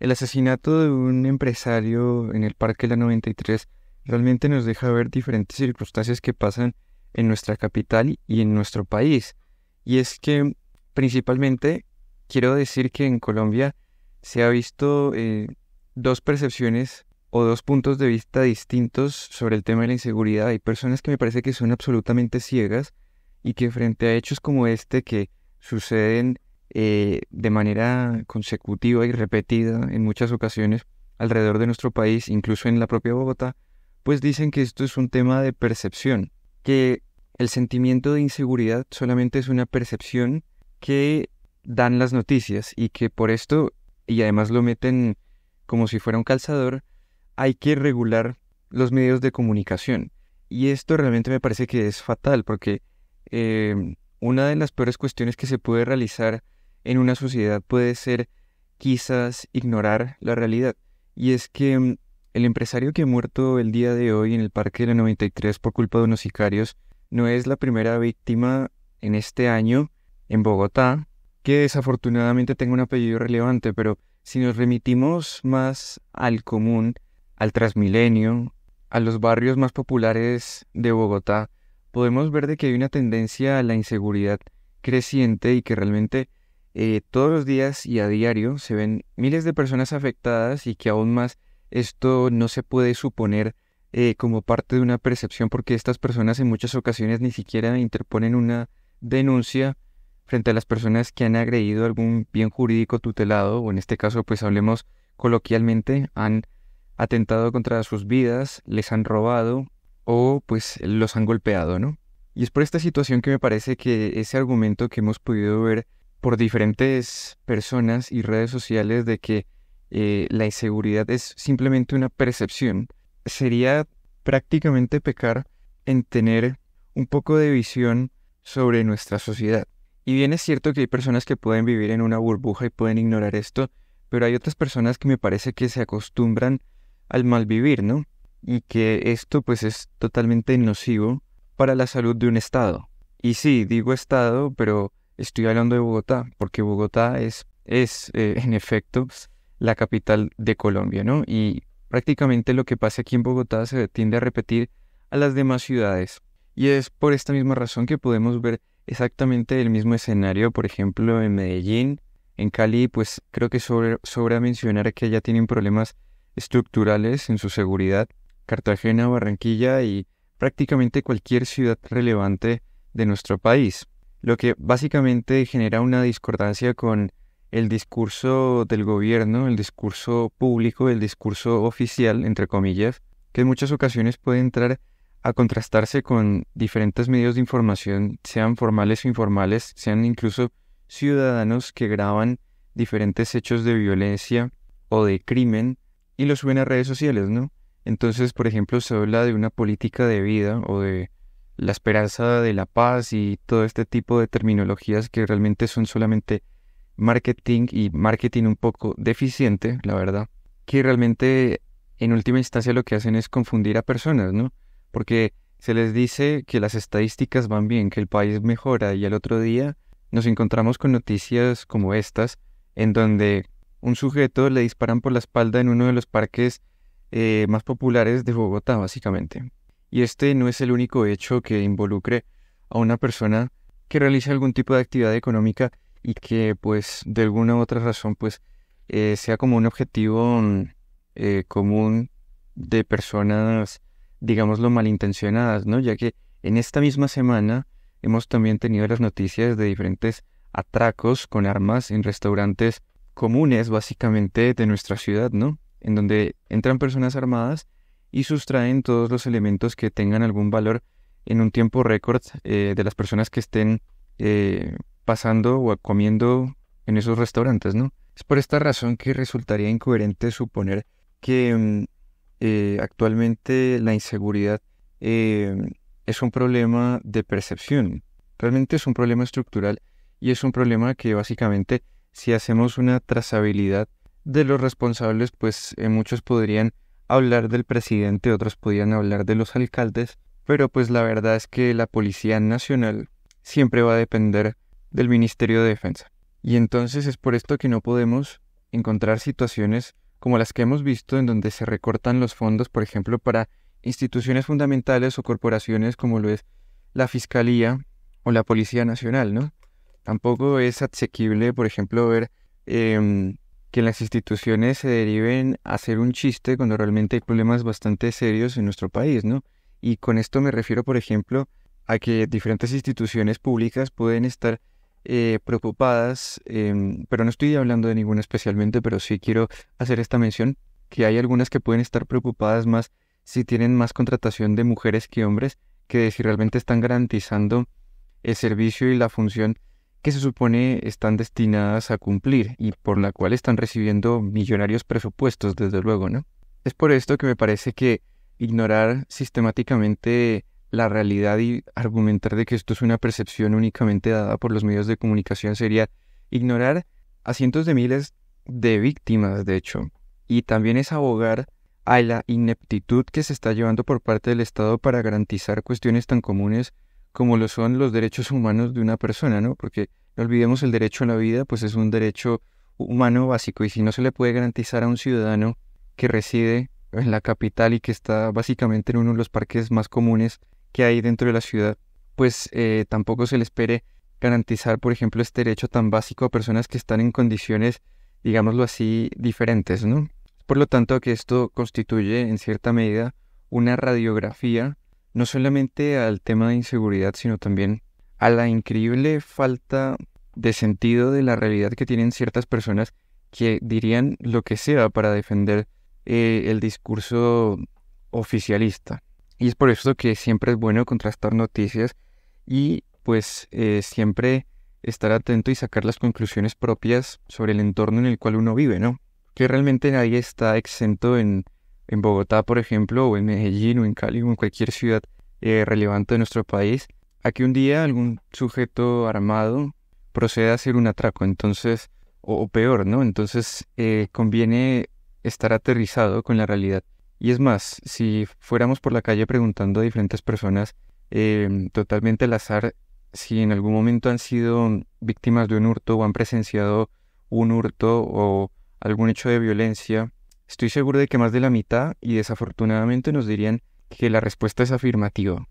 El asesinato de un empresario en el Parque La 93 realmente nos deja ver diferentes circunstancias que pasan en nuestra capital y en nuestro país. Y es que principalmente quiero decir que en Colombia se ha visto eh, dos percepciones o dos puntos de vista distintos sobre el tema de la inseguridad. Hay personas que me parece que son absolutamente ciegas y que frente a hechos como este que suceden eh, de manera consecutiva y repetida en muchas ocasiones alrededor de nuestro país, incluso en la propia Bogotá, pues dicen que esto es un tema de percepción, que el sentimiento de inseguridad solamente es una percepción que dan las noticias y que por esto, y además lo meten como si fuera un calzador, hay que regular los medios de comunicación. Y esto realmente me parece que es fatal porque eh, una de las peores cuestiones que se puede realizar en una sociedad puede ser quizás ignorar la realidad. Y es que mm, el empresario que ha muerto el día de hoy en el Parque de la 93 por culpa de unos sicarios no es la primera víctima en este año en Bogotá que desafortunadamente tenga un apellido relevante, pero si nos remitimos más al común, al Transmilenio, a los barrios más populares de Bogotá, podemos ver de que hay una tendencia a la inseguridad creciente y que realmente eh, todos los días y a diario se ven miles de personas afectadas y que aún más esto no se puede suponer eh, como parte de una percepción porque estas personas en muchas ocasiones ni siquiera interponen una denuncia frente a las personas que han agredido algún bien jurídico tutelado o en este caso pues hablemos coloquialmente han atentado contra sus vidas, les han robado o pues los han golpeado, ¿no? Y es por esta situación que me parece que ese argumento que hemos podido ver por diferentes personas y redes sociales de que eh, la inseguridad es simplemente una percepción. Sería prácticamente pecar en tener un poco de visión sobre nuestra sociedad. Y bien es cierto que hay personas que pueden vivir en una burbuja y pueden ignorar esto, pero hay otras personas que me parece que se acostumbran al mal ¿no? Y que esto pues es totalmente nocivo para la salud de un Estado. Y sí, digo Estado, pero Estoy hablando de Bogotá, porque Bogotá es, es eh, en efecto, la capital de Colombia, ¿no? Y prácticamente lo que pasa aquí en Bogotá se tiende a repetir a las demás ciudades. Y es por esta misma razón que podemos ver exactamente el mismo escenario, por ejemplo, en Medellín, en Cali, pues creo que sobre, sobra mencionar que allá tienen problemas estructurales en su seguridad, Cartagena, Barranquilla y prácticamente cualquier ciudad relevante de nuestro país lo que básicamente genera una discordancia con el discurso del gobierno, el discurso público, el discurso oficial, entre comillas, que en muchas ocasiones puede entrar a contrastarse con diferentes medios de información, sean formales o informales, sean incluso ciudadanos que graban diferentes hechos de violencia o de crimen y los suben a redes sociales, ¿no? Entonces, por ejemplo, se habla de una política de vida o de la esperanza de la paz y todo este tipo de terminologías que realmente son solamente marketing y marketing un poco deficiente, la verdad, que realmente en última instancia lo que hacen es confundir a personas, ¿no? Porque se les dice que las estadísticas van bien, que el país mejora y al otro día nos encontramos con noticias como estas, en donde un sujeto le disparan por la espalda en uno de los parques eh, más populares de Bogotá, básicamente. Y este no es el único hecho que involucre a una persona que realiza algún tipo de actividad económica y que pues de alguna u otra razón pues eh, sea como un objetivo mm, eh, común de personas digámoslo malintencionadas, ¿no? Ya que en esta misma semana hemos también tenido las noticias de diferentes atracos con armas en restaurantes comunes básicamente de nuestra ciudad, ¿no? En donde entran personas armadas y sustraen todos los elementos que tengan algún valor en un tiempo récord eh, de las personas que estén eh, pasando o comiendo en esos restaurantes, ¿no? Es por esta razón que resultaría incoherente suponer que mm, eh, actualmente la inseguridad em, es un problema de percepción. Realmente es un problema estructural y es un problema que básicamente si hacemos una trazabilidad de los responsables, pues muchos podrían hablar del presidente, otros podían hablar de los alcaldes, pero pues la verdad es que la Policía Nacional siempre va a depender del Ministerio de Defensa. Y entonces es por esto que no podemos encontrar situaciones como las que hemos visto en donde se recortan los fondos, por ejemplo, para instituciones fundamentales o corporaciones como lo es la Fiscalía o la Policía Nacional, ¿no? Tampoco es asequible, por ejemplo, ver em, que las instituciones se deriven a hacer un chiste cuando realmente hay problemas bastante serios en nuestro país, ¿no? Y con esto me refiero, por ejemplo, a que diferentes instituciones públicas pueden estar eh, preocupadas, em, pero no estoy hablando de ninguna especialmente, pero sí quiero hacer esta mención, que hay algunas que pueden estar preocupadas más si tienen más contratación de mujeres que hombres, que si realmente están garantizando el servicio y la función que se supone están destinadas a cumplir y por la cual están recibiendo millonarios presupuestos, desde luego, ¿no? Es por esto que me parece que ignorar sistemáticamente la realidad y argumentar de que esto es una percepción únicamente dada por los medios de comunicación sería ignorar a cientos de miles de víctimas, de hecho, y también es abogar a la ineptitud que se está llevando por parte del Estado para garantizar cuestiones tan comunes como lo son los derechos humanos de una persona, ¿no? Porque no olvidemos el derecho a la vida, pues es un derecho humano básico y si no se le puede garantizar a un ciudadano que reside en la capital y que está básicamente en uno de los parques más comunes que hay dentro de la ciudad, pues eh, tampoco se le espere garantizar, por ejemplo, este derecho tan básico a personas que están en condiciones, digámoslo así, diferentes, ¿no? Por lo tanto, que esto constituye, en cierta medida, una radiografía no solamente al tema de inseguridad, sino también a la increíble falta de sentido de la realidad que tienen ciertas personas que dirían lo que sea para defender eh, el discurso oficialista. Y es por eso que siempre es bueno contrastar noticias y pues eh, siempre estar atento y sacar las conclusiones propias sobre el entorno en el cual uno vive, ¿no? Que realmente nadie está exento en en Bogotá, por ejemplo, o en Medellín, o en Cali, o en cualquier ciudad eh, relevante de nuestro país, aquí un día algún sujeto armado proceda a hacer un atraco, entonces, o, peor, ¿no? Entonces eh, conviene estar aterrizado con la realidad. Y es más, si fuéramos por la calle preguntando a diferentes personas em, totalmente al azar si en algún momento han sido víctimas de un hurto o han presenciado un hurto o algún hecho de violencia, Estoy seguro de que más de la mitad y desafortunadamente nos dirían que la respuesta es afirmativa.